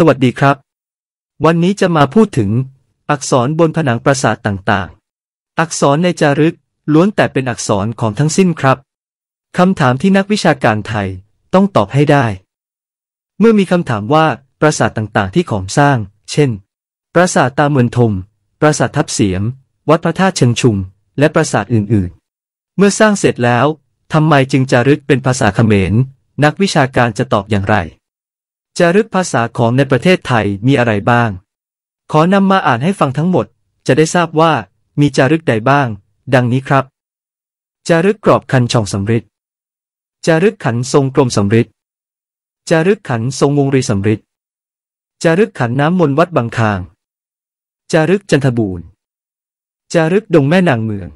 สวัสดีครับ วันนี้จะมาพูดถึง อักษรบนผนังปราสาทต่างๆ อักษรในจารึกล้วนแต่เป็นอักษรของทั้งสิ้นครับคำถามที่นักวิชาการไทยต้องตอบให้ได้ เมื่อมีคำถามว่าปราสาทต่างๆที่ขอมสร้าง เช่น ปราสาทตาเมือนทม ปราสาททับเสียมวัดพระธาตุเชิง ชุม และปราสาทอื่นๆ เมื่อสร้างเสร็จแล้วทำไมจึงจารึกเป็นภาษาเขมร นักวิชาการจะตอบอย่างไรจารึกภาษาของในประเทศไทยมีอะไรบ้าง ขอนำมาอ่านให้ฟังทั้งหมด จะได้ทราบว่ามีจารึกใดบ้าง ดังนี้ครับ จารึกกรอบคันช่องสำริดจารึกขันทรงกลมสำริดจารึกขันทรงวงรีสำริดจารึกขันน้ำมนวัดบางคาง จารึกจันทบูร จารึกดงแม่นางเมือง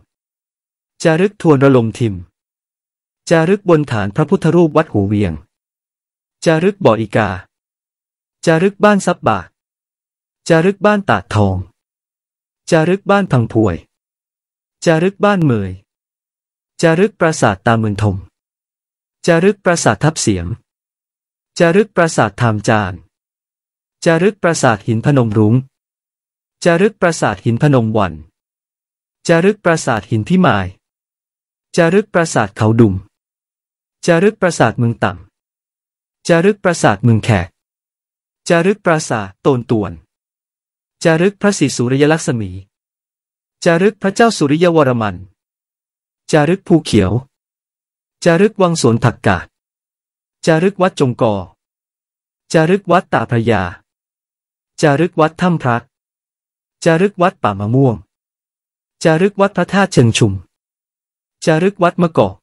จารึกทวนระลมทิม จารึกบนฐานพระพุทธรูปวัดหูเวียง จารึกบ่ออีกาจารึกบ้านซับบาจารึกบ้านตาดทองจารึกบ้านพังพวยจารึกบ้านเมยจารึกปราสาทตามืนทมจารึกปราสาททับเสียมจารึกปราสาททามจานจารึกปราสาทหินพนมรุง้งจารึกปราสาทหินพนมวันจารึกปราสาทหินพิมายจารึกปราสาทเขาดุมจารึกปราสาทเมืองต่ำจารึกปราสาทเมืองแขกจารึกปราสาทโตนตวนจารึกพระศรีสุริยลักษมีจารึกพระเจ้าสุริยวรมัน จารึกภูเขียว จารึกวังสวนถักกาจารึกวัดจงกอ จารึกวัดตาพระยา จารึกวัดถ้ำพระ จารึกวัดป่ามะม่วง จารึกวัดพระธาตุเชิงชุม จารึกวัดมะกอก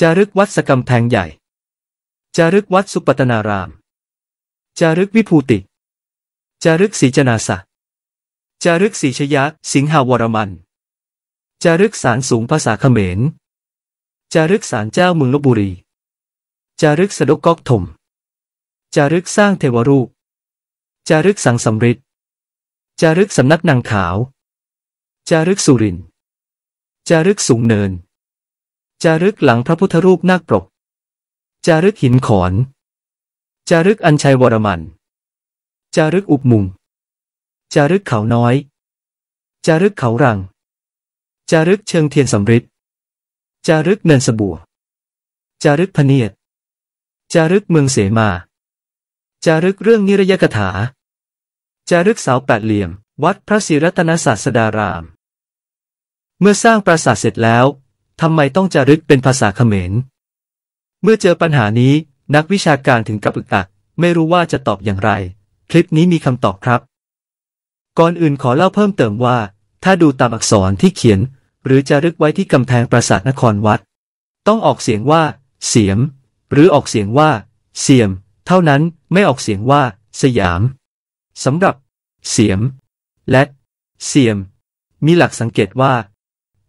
จารึกวัดสกำแพงใหญ่ จารึกวัดสุปัตนารามจารึกวิภูติ จารึกศรีจนาสะจารึกศรีชยะสิงหาวรมัน จารึกสารสูงภาษาเขมร จารึกสารเจ้าเมืองลบบุรี จารึกสะดกกอกถมจารึกสร้างเทวรูป จารึกสังสำริด จารึกสำนักนางขาว จารึกสุรินจารึกสูงเนิน จารึกหลังพระพุทธรูปนาคปรกจารึกหินขอนจารึกอัญชัยวรมัน จารึกอุบมุง จารึกเขาน้อย จารึกเขารัง จารึกเชิงเทียนสำริดจารึกเนินสบัวจารึกพเนียดจารึกเมืองเสมา จารึกเรื่องนิรยกถา จารึกเสาแปดเหลี่ยม วัดพระศรีรัตนศาสดาราม เมื่อสร้างปราสาทเสร็จแล้ว ทำไมต้องจารึกเป็นภาษาเขมร เมื่อเจอปัญหานี้นักวิชาการถึงกับอึกอักไม่รู้ว่าจะตอบอย่างไร คลิปนี้มีคำตอบครับ ก่อนอื่นขอเล่าเพิ่มเติมว่า ถ้าดูตามอักษรที่เขียน หรือจะรึกไว้ที่กำแพงปราสาทนครวัด ต้องออกเสียงว่า เสียมหรือออกเสียงว่า เสียมเท่านั้นไม่ออกเสียงว่า สยามสำหรับ เสียม และ เสียมมีหลักสังเกตว่า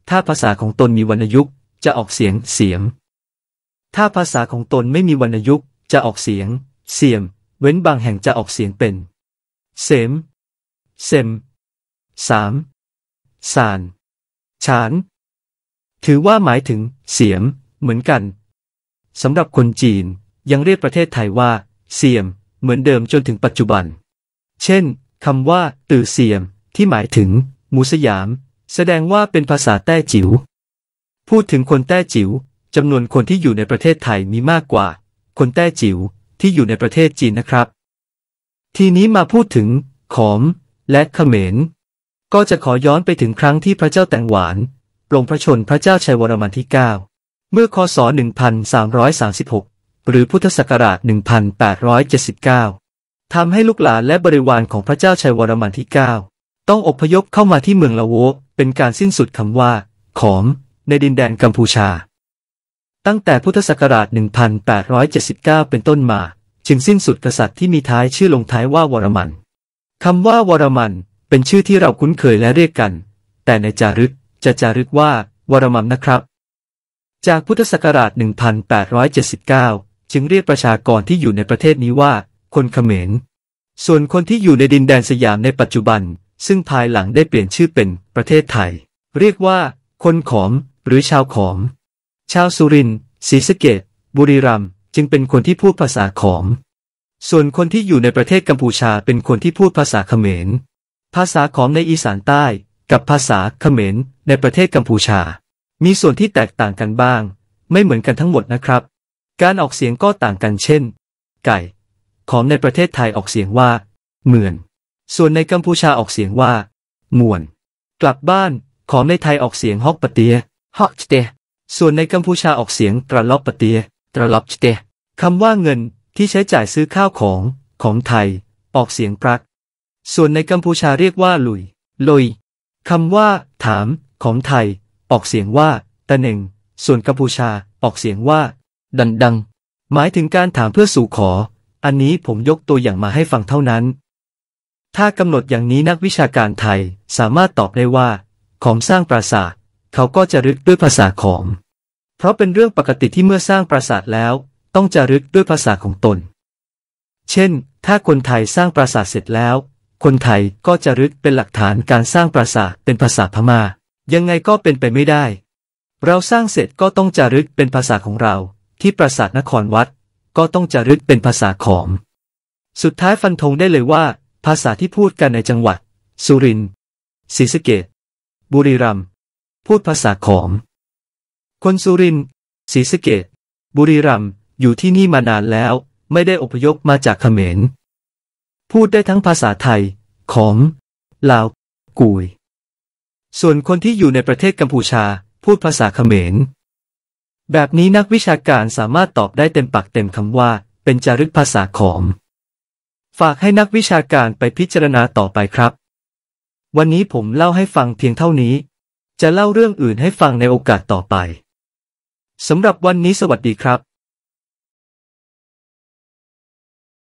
ถ้าภาษาของตนมีวรรณยุกต์จะออกเสียงเสียมถ้าภาษาของตนไม่มีวรรณยุกต์ จะออกเสียง เสียม เว้นบางแห่งจะออกเสียงเป็น เสมเสมสาม สานฉาน ถือว่าหมายถึง เสียม เหมือนกันสำหรับคนจีนยังเรียกประเทศไทยว่า เสียม เหมือนเดิมจนถึงปัจจุบัน เช่นคำว่าตื่อเสียม ที่หมายถึง หมูสยาม แสดงว่าเป็นภาษาแต้จิว๋วพูดถึงคนแต้จิว๋วจำนวนคนที่อยู่ในประเทศไทยมีมากกว่า คนแต้จิ๋วที่อยู่ในประเทศจีนนะครับ ทีนี้มาพูดถึง ขอมและเขมร ก็จะขอย้อนไปถึงครั้งที่พระเจ้าแตงหวานปรงพระชนพระเจ้าชัยวรมันที่9เมื่อคศ1336 หรือพุทธศักราช 1879ทำให้ลูกหลานและบริวารของพระเจ้าชัยวรมันที่9ต้องอพยพเข้ามาที่เมืองละโวเป็นการสิ้นสุดคำว่า ขอม ในดินแดนกัมพูชาตั้งแต่พุทธศักราช 1879 เป็นต้นมา จึงสิ้นสุดกษัตริย์ที่มีท้ายชื่อลงท้ายว่าวรมัน คำว่าวรมันเป็นชื่อที่เราคุ้นเคยและเรียกกัน แต่ในจารึกจะจารึกว่า วรมันนะครับ จากพุทธศักราช 1879 จึงเรียกประชากรที่อยู่ในประเทศนี้ว่า คนเขมร ส่วนคนที่อยู่ในดินแดนสยามในปัจจุบัน ซึ่งภายหลังได้เปลี่ยนชื่อเป็นประเทศไทย เรียกว่าคนขอมหรือชาวขอมชาวสุรินทร์ศรีสะเกดบุรีรัมย์จึงเป็นคนที่พูดภาษาขอม ส่วนคนที่อยู่ในประเทศกัมพูชาเป็นคนที่พูดภาษาเขมร ภาษาขอมในอีสานใต้กับภาษาเขมรในประเทศกัมพูชา มีส่วนที่แตกต่างกันบ้าง ไม่เหมือนกันทั้งหมดนะครับ การออกเสียงก็ต่างกันเช่น ไก่ ของในประเทศไทยออกเสียงว่า เหมือน ส่วนในกัมพูชาออกเสียงว่ามวน กลับบ้าน ของในไทยออกเสียงฮอกปะเตียฮอกเตียส่วนในกัมพูชาออกเสียงตรลอบปเตีย ตรลอบชเตคำว่าเงินที่ใช้จ่ายซื้อข้าวของ ของไทย ออกเสียงปรัก ส่วนในกัมพูชาเรียกว่าลุยลุยคำว่า ถาม ของไทย ออกเสียงว่าตะหนึ่ง ส่วนกัมพูชาออกเสียงว่า ดันดัง หมายถึงการถามเพื่อสู่ขอ อันนี้ผมยกตัวอย่างมาให้ฟังเท่านั้น ถ้ากำหนดอย่างนี้นักวิชาการไทยสามารถตอบได้ว่า ของสร้างปราสาทเขาก็จะรึกด้วยภาษาของเพราะเป็นเรื่องปกติที่เมื่อสร้างปราสาทแล้ว ต้องจะรึกด้วยภาษาของตน เช่น ถ้าคนไทยสร้างปราสาทเสร็จแล้ว คนไทยก็จะรึกเป็นหลักฐานการสร้างปราสาทเป็นภาษาพมา่ายังไงก็เป็นไปไม่ได้ เราสร้างเสร็จก็ต้องจะรึกเป็นภาษาของเรา ที่ปราสาทนครวัดก็ต้องจะรึกเป็นภาษาของสุดท้ายฟันธงได้เลยว่า ภาษาที่พูดกันในจังหวัด สุรินทร์ศรีสะเกดบุรีรัมย์พูดภาษาขอม คนสุรินทร์ศรีสะเกดบุรีรัมย์อยู่ที่นี่มานานแล้ว ไม่ได้อพยพมาจากเขมร พูดได้ทั้งภาษาไทย ขอมลาวกุย ส่วนคนที่อยู่ในประเทศกัมพูชา พูดภาษาเขมร แบบนี้นักวิชาการสามารถตอบได้เต็มปากเต็มคำว่า เป็นจารึกภาษาขอม ฝากให้นักวิชาการไปพิจารณาต่อไปครับ วันนี้ผมเล่าให้ฟังเพียงเท่านี้จะเล่าเรื่องอื่นให้ฟังในโอกาสต่อไป สำหรับวันนี้สวัสดีครับ